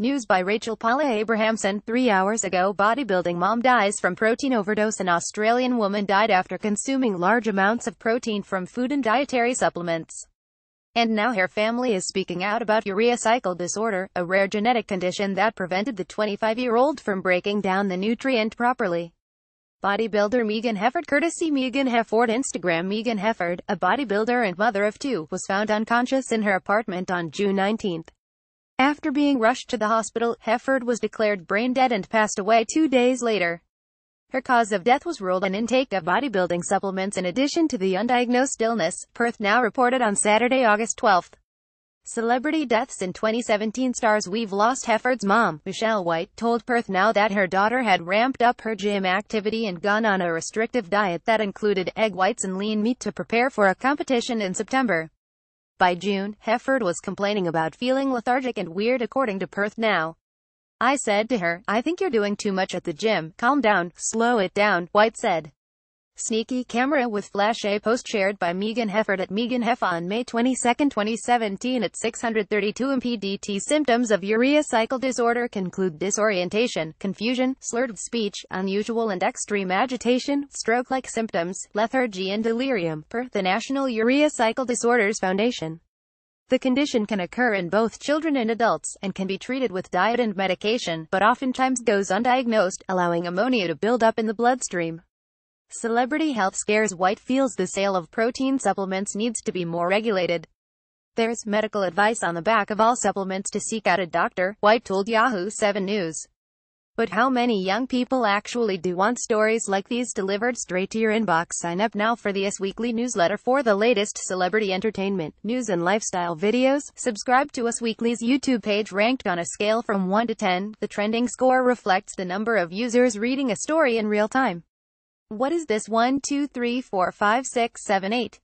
News by Rachel Paula Abrahamson, three hours ago bodybuilding mom dies from protein overdose An Australian woman died after consuming large amounts of protein from food and dietary supplements. And now her family is speaking out about urea cycle disorder, a rare genetic condition that prevented the 25-year-old from breaking down the nutrient properly. Bodybuilder Megan Hefford courtesy Megan Hefford Instagram Megan Hefford, a bodybuilder and mother of two, was found unconscious in her apartment on June 19. After being rushed to the hospital, Hefford was declared brain dead and passed away two days later. Her cause of death was ruled an intake of bodybuilding supplements in addition to the undiagnosed illness, Perth Now reported on Saturday, August 12. Celebrity deaths in 2017 stars We've lost Hefford's mom, Michelle White, told Perth Now that her daughter had ramped up her gym activity and gone on a restrictive diet that included egg whites and lean meat to prepare for a competition in September. By June, Hefford was complaining about feeling lethargic and weird according to Perth Now. I said to her, I think you're doing too much at the gym, calm down, slow it down, White said. Sneaky camera with flash A post shared by Megan Hefford at Megan Heff on May 22, 2017 at 632 MPDT symptoms of urea cycle disorder conclude disorientation, confusion, slurred speech, unusual and extreme agitation, stroke-like symptoms, lethargy and delirium, per the National Urea Cycle Disorders Foundation. The condition can occur in both children and adults, and can be treated with diet and medication, but oftentimes goes undiagnosed, allowing ammonia to build up in the bloodstream. Celebrity health scares White feels the sale of protein supplements needs to be more regulated. There's medical advice on the back of all supplements to seek out a doctor, White told Yahoo 7 News. But how many young people actually do want stories like these delivered straight to your inbox? Sign up now for the S Weekly newsletter for the latest celebrity entertainment, news and lifestyle videos. Subscribe to Us Weekly's YouTube page ranked on a scale from 1 to 10. The trending score reflects the number of users reading a story in real time. What is this 1, 2, 3, 4, 5, 6, 7, 8?